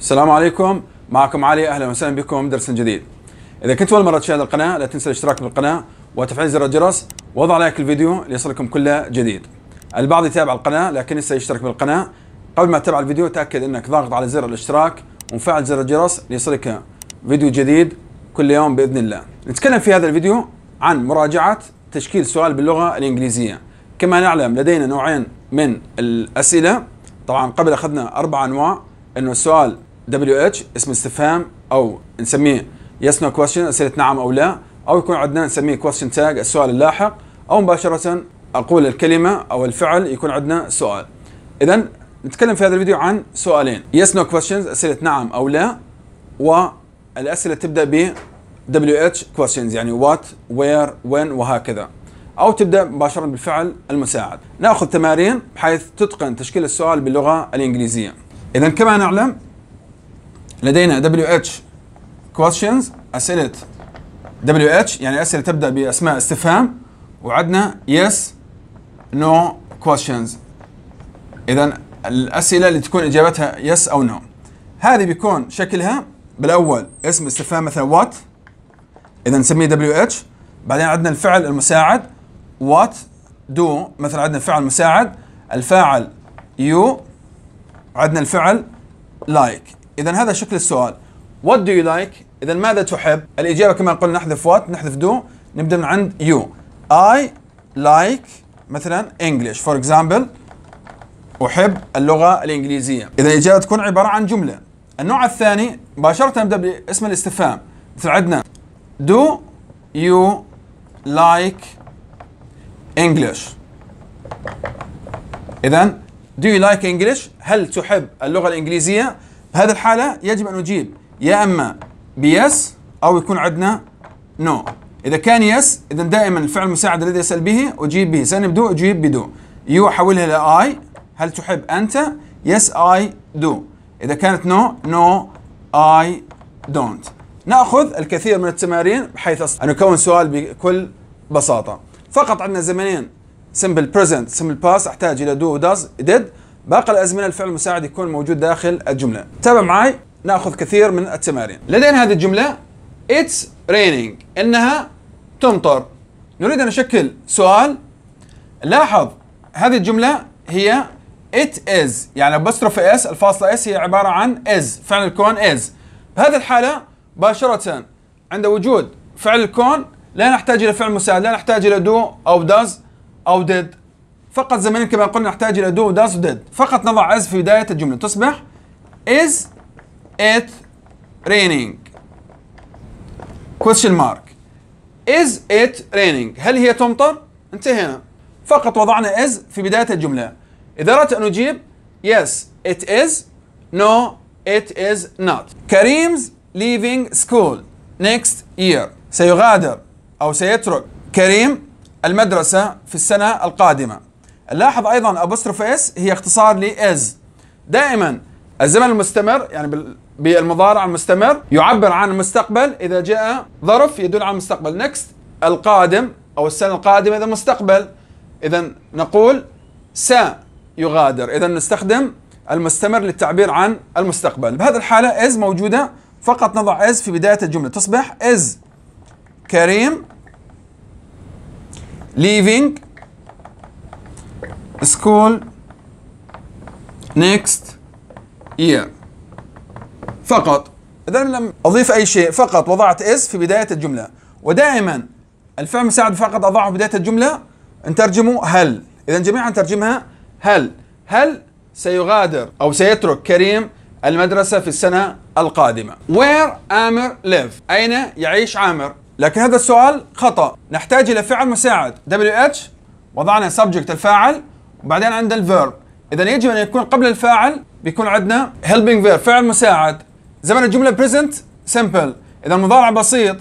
السلام عليكم معكم علي اهلا وسهلا بكم درس جديد اذا كنت اول مره تشاهد القناه لا تنسى الاشتراك بالقناه وتفعيل زر الجرس وضع لايك الفيديو ليصلكم كل جديد البعض يتابع القناه لكن لسه يشترك بالقناه قبل ما تتابع الفيديو تاكد انك ضاغط على زر الاشتراك ومفعل زر الجرس ليصلك فيديو جديد كل يوم باذن الله نتكلم في هذا الفيديو عن مراجعه تشكيل سؤال باللغه الانجليزيه كما نعلم لدينا نوعين من الاسئله طبعا قبل اخذنا اربع انواع انه السؤال دبليو اتش اسم استفهام او نسميه يس نو كويشن اسئله نعم او لا او يكون عندنا نسميه كويشن تاج السؤال اللاحق او مباشره اقول الكلمه او الفعل يكون عندنا سؤال اذا نتكلم في هذا الفيديو عن سؤالين يس نو كويشنز اسئله نعم او لا والاسئله تبدا ب دبليو اتش كويشنز يعني وات وير وين وهكذا أو تبدأ مباشرة بالفعل المساعد نأخذ تمارين بحيث تتقن تشكيل السؤال باللغة الإنجليزية إذا كما نعلم لدينا دبليو اتش questions اسئله دبليو اتش يعني اسئله تبدا باسماء استفهام وعندنا يس نو questions اذا الاسئله اللي تكون اجابتها يس او نو no. هذه بيكون شكلها بالاول اسم استفهام مثلا وات اذا نسميه دبليو اتش بعدين عندنا الفعل المساعد وات دو مثلا عندنا فعل مساعد الفاعل يو عندنا الفعل لايك like. اذا هذا شكل السؤال What do you like؟ اذا ماذا تحب الاجابه كما قلنا نحذف وات نحذف دو نبدا من عند يو I like مثلا English for example احب اللغه الانجليزيه اذا الاجابه تكون عباره عن جمله النوع الثاني مباشره نبدا باسم الاستفهام مثل عندنا do you like English اذا do you like English هل تحب اللغه الانجليزيه هذا الحالة يجب أن نجيب يا أما بيس أو يكون عندنا نو no. إذا كان يس إذا دائما الفعل المساعد الذي يسأل به أجيب به سألني بدو أجيب بدو يو أحولها إلى آي هل تحب أنت يس آي دو إذا كانت نو نو آي دونت نأخذ الكثير من التمارين بحيث أن نكون سؤال بكل بساطة فقط عندنا زمنين simple present simple past أحتاج إلى do does did باقي الازمنه الفعل المساعد يكون موجود داخل الجمله تابع معي ناخذ كثير من التمارين لدينا هذه الجمله it's raining انها تمطر نريد ان نشكل سؤال لاحظ هذه الجمله هي it is يعني بستروف اس الفاصله اس هي عباره عن is فعل الكون is بهذه الحاله مباشره عند وجود فعل الكون لا نحتاج الى فعل مساعد لا نحتاج الى do او does او did فقط زمان كما قلنا نحتاج إلى دو وداس ديد فقط نضع as في بداية الجملة تصبح is it raining question mark is it raining هل هي تمطر؟ انتهينا فقط وضعنا از في بداية الجملة إذا أردت أن أجيب yes it is no it is not كريم's leaving school next year سيغادر أو سيترك كريم المدرسة في السنة القادمة لاحظ ايضا ابوستروف اس هي اختصار از دائما الزمن المستمر يعني بالمضارع المستمر يعبر عن المستقبل اذا جاء ظرف يدل على المستقبل نكست القادم او السنه القادمه اذا مستقبل اذا نقول سيغادر اذا نستخدم المستمر للتعبير عن المستقبل بهذه الحاله از موجوده فقط نضع از في بدايه الجمله تصبح از كريم ليفينج school next year فقط إذا لم أضيف أي شيء فقط وضعت is في بداية الجملة ودائما الفعل المساعد فقط أضعه في بداية الجملة نترجمه هل إذا جميعا نترجمها هل هل سيغادر أو سيترك كريم المدرسة في السنة القادمة Where امر live أين يعيش عامر لكن هذا السؤال خطأ نحتاج إلى فعل مساعد WH وضعنا subject الفاعل وبعدين عند الفيرب اذا يجب ان يكون قبل الفاعل بيكون عندنا helping verb فعل مساعد زمن الجمله بريزنت سمبل اذا المضارع بسيط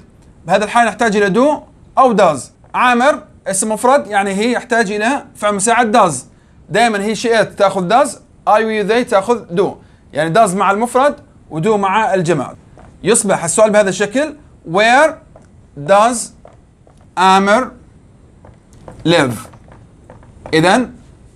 بهذا الحال نحتاج الى دو او داز عامر اسم مفرد يعني هي يحتاج الى فعل مساعد داز دائما هي شئت تاخذ داز اي وي ذي تاخذ دو يعني داز مع المفرد ودو مع الجمع يصبح السؤال بهذا الشكل where does Amr live اذا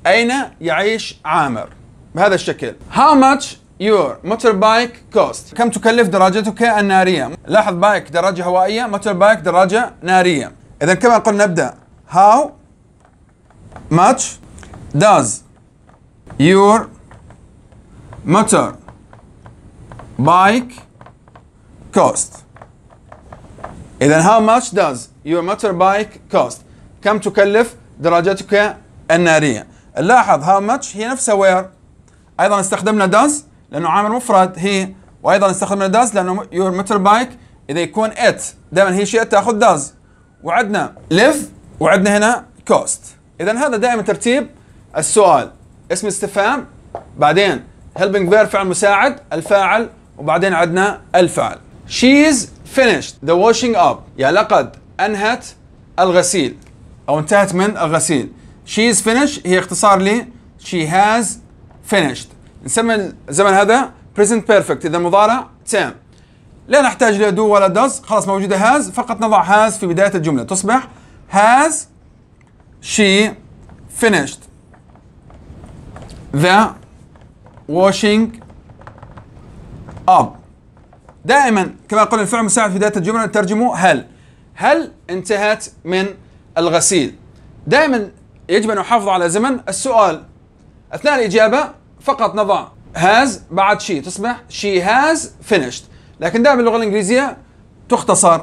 أين يعيش عامر بهذا الشكل How much your motorbike cost كم تكلف دراجتك النارية لاحظ بايك دراجة هوائية motorbike دراجة نارية إذا كما قلنا نبدأ How much does your motor bike cost إذا how much does your motorbike cost كم تكلف دراجتك النارية نلاحظ هاو ماتش هي نفسها وير ايضا استخدمنا داز لانه عامل مفرد هي وايضا استخدمنا داز لانه يور موتور بايك اذا يكون ات دائما هي شيء تاخذ داز وعندنا ليف وعندنا هنا كوست اذا هذا دائما ترتيب السؤال اسم استفهام بعدين helping verb فعل مساعد الفاعل وبعدين عندنا الفعل she's finished the washing up يا لقد انهت الغسيل او انتهت من الغسيل is finished هي اختصار ل she has finished نسمي الزمن هذا present perfect إذا مضارع تام لا نحتاج إلى do ولا does خلاص موجودة has فقط نضع has في بداية الجملة تصبح has she finished the washing up دائما كما قلنا الفعل مساعد في بداية الجملة نترجمه هل هل انتهت من الغسيل دائما يجب أن أحافظ على زمن السؤال أثناء الإجابة فقط نضع هاز بعد شي تصبح شي هاز finished لكن دائما اللغة الإنجليزية تختصر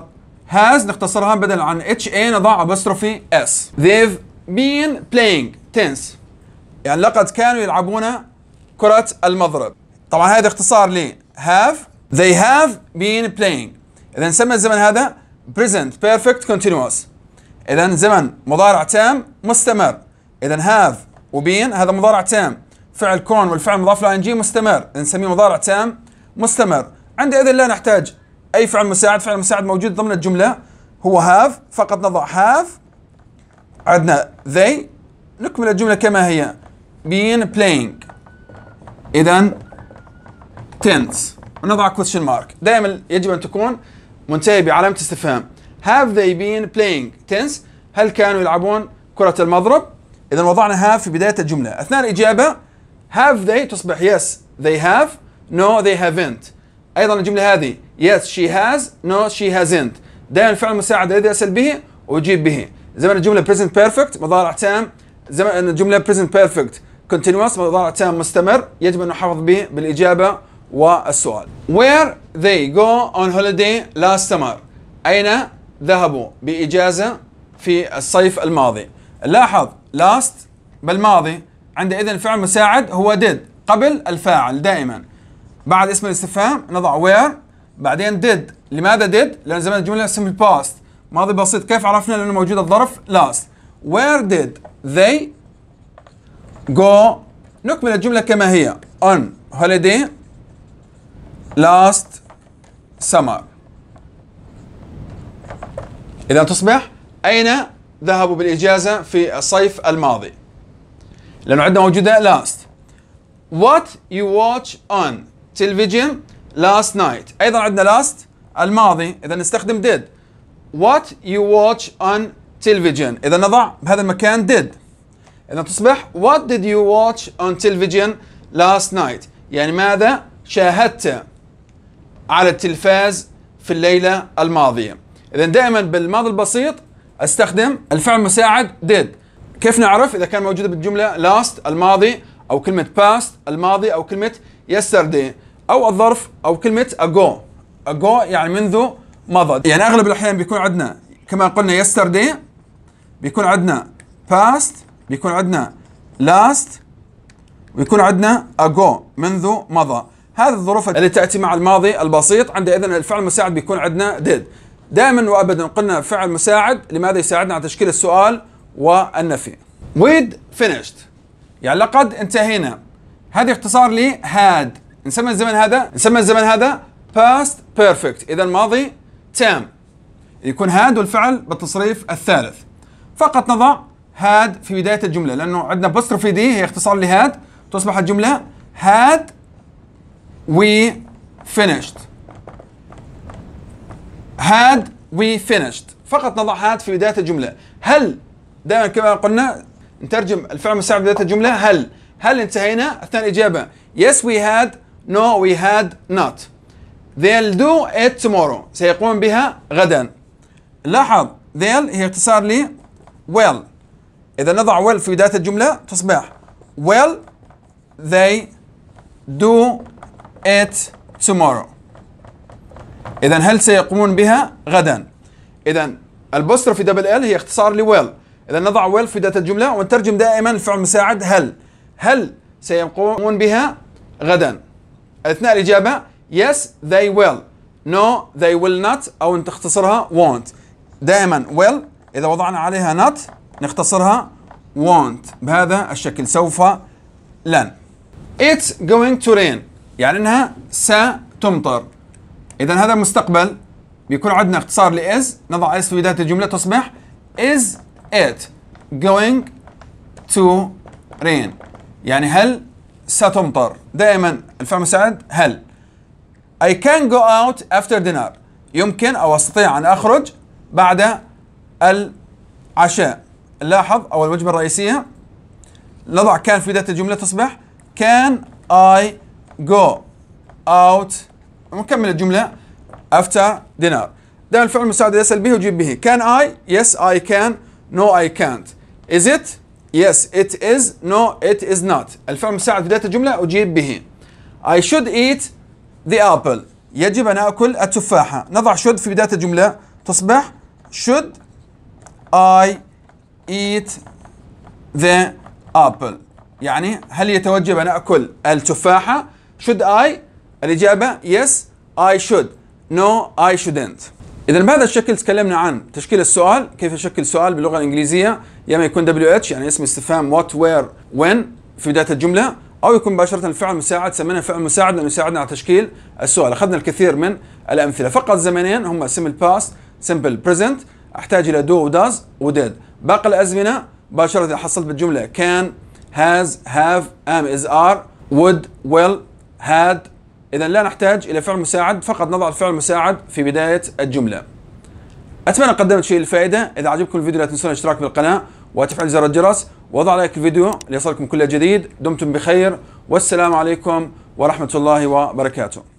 هاز نختصرها بدل عن اتش اي نضع ابوستروفي اس they've been playing tense يعني لقد كانوا يلعبون كرة المضرب طبعا هذا اختصار ل have they have been playing اذا نسمى الزمن هذا present perfect continuous إذا زمن مضارع تام مستمر إذا هاف وبين هذا مضارع تام فعل كون والفعل مضاف له جي مستمر نسميه مضارع تام مستمر عند إذا لا نحتاج أي فعل مساعد فعل مساعد موجود ضمن الجملة هو هاف فقط نضع هاف عندنا they نكمل الجملة كما هي بين playing إذا tense ونضع question mark دائما يجب أن تكون منتهية بعلامة استفهام have they been playing tennis هل كانوا يلعبون كرة المضرب إذا وضعنا have في بداية الجملة أثناء الإجابة have they تصبح yes they have no they haven't أيضا الجملة هذه yes she has no she hasn't دائما فعل المساعد الذي أسأل به وأجيب به زمن الجملة present perfect مضارع تام زمن الجملة present perfect continuous مضارع تام مستمر يجب أن نحافظ به بالإجابة والسؤال where they go on holiday last summer أين ذهبوا بإجازة في الصيف الماضي لاحظ لاست بالماضي عندئذ الفعل مساعد هو did قبل الفاعل دائما بعد اسم الاستفهام نضع where بعدين did لماذا did؟ لأن زمان الجملة اسم past ماضي بسيط كيف عرفنا لأنه موجود الظرف last where did they go نكمل الجملة كما هي on holiday last summer إذا تصبح أين ذهبوا بالإجازة في الصيف الماضي لأنه عندنا موجودة last What you watch on television last night أيضا عندنا last الماضي إذا نستخدم did What you watch on television إذا نضع بهذا المكان did إذا تصبح What did you watch on television last night يعني ماذا شاهدت على التلفاز في الليلة الماضية اذا دائما بالماضي البسيط استخدم الفعل المساعد did كيف نعرف اذا كان موجوده بالجمله last الماضي او كلمه past الماضي او كلمه yesterday او الظرف او كلمه ago ago يعني منذ مضى يعني اغلب الاحيان بيكون عندنا كما قلنا yesterday بيكون عندنا past بيكون عندنا last ويكون عندنا ago منذ مضى هذه الظروف اللي تاتي مع الماضي البسيط عند اذن الفعل المساعد بيكون عندنا did دائما وابدا قلنا فعل مساعد لماذا يساعدنا على تشكيل السؤال والنفي ويد فينيشت يعني لقد انتهينا هذه اختصار لي هاد نسمى الزمن هذا نسمى الزمن هذا past perfect اذا الماضي تام يكون هاد والفعل بالتصريف الثالث فقط نضع هاد في بدايه الجمله لانه عندنا في دي هي اختصار لهاد تصبح الجمله هاد وي finished had we finished فقط نضع had في بداية الجملة هل دائما كما قلنا نترجم الفعل مستعمل بداية الجملة هل هل انتهينا الثانية إجابة yes we had no we had not they'll do it tomorrow سيقوم بها غدا لاحظ they'll هي اختصار لي will إذا نضع will في بداية الجملة تصبح will they do it tomorrow إذا هل سيقومون بها غدا؟ إذا البوستر في دبل ال هي اختصار لويل إذا نضع ويل في داتا الجملة ونترجم دائما الفعل المساعد هل هل سيقومون بها غدا؟ أثناء الإجابة yes they will no they will not أو تختصرها won't دائما will إذا وضعنا عليها not نختصرها won't بهذا الشكل سوف لن it's going to rain يعني أنها ستمطر اذا هذا مستقبل بيكون عندنا اختصار is نضع اس في بدايه الجمله تصبح is it going to rain يعني هل ستمطر دائما الفعل المساعد هل I can go out after dinner يمكن أو أستطيع أن أخرج بعد العشاء لاحظ أو الوجبة الرئيسية نضع كان في بداية الجملة تصبح can I go out ونكمل الجملة after dinner دائما الفعل المساعد يسأل به ويجيب به can I yes I can no I can't is it yes it is no it is not الفعل المساعد بداية الجملة أجيب به I should eat the apple يجب أن أكل التفاحة نضع should في بداية الجملة تصبح should I eat the apple يعني هل يتوجب أن أكل التفاحة should I الإجابة yes I should no I shouldn't إذا بهذا الشكل تكلمنا عن تشكيل السؤال كيف يشكل سؤال باللغة الإنجليزية يا ما يكون WH يعني اسم استفهام what where when في بداية الجملة أو يكون مباشرة الفعل مساعد سميناه فعل مساعد لأنه يساعدنا على تشكيل السؤال أخذنا الكثير من الأمثلة فقط زمنين هما simple past simple present أحتاج إلى do does did باقي الأزمنة مباشرة حصلت بالجملة can has have am is are would will had إذا لا نحتاج إلى فعل مساعد فقط نضع الفعل المساعد في بداية الجملة أتمنى قدمت شيء الفائدة إذا عجبكم الفيديو لا تنسون الاشتراك بالقناة وتفعيل زر الجرس وضع لايك الفيديو ليصلكم كل جديد دمتم بخير والسلام عليكم ورحمة الله وبركاته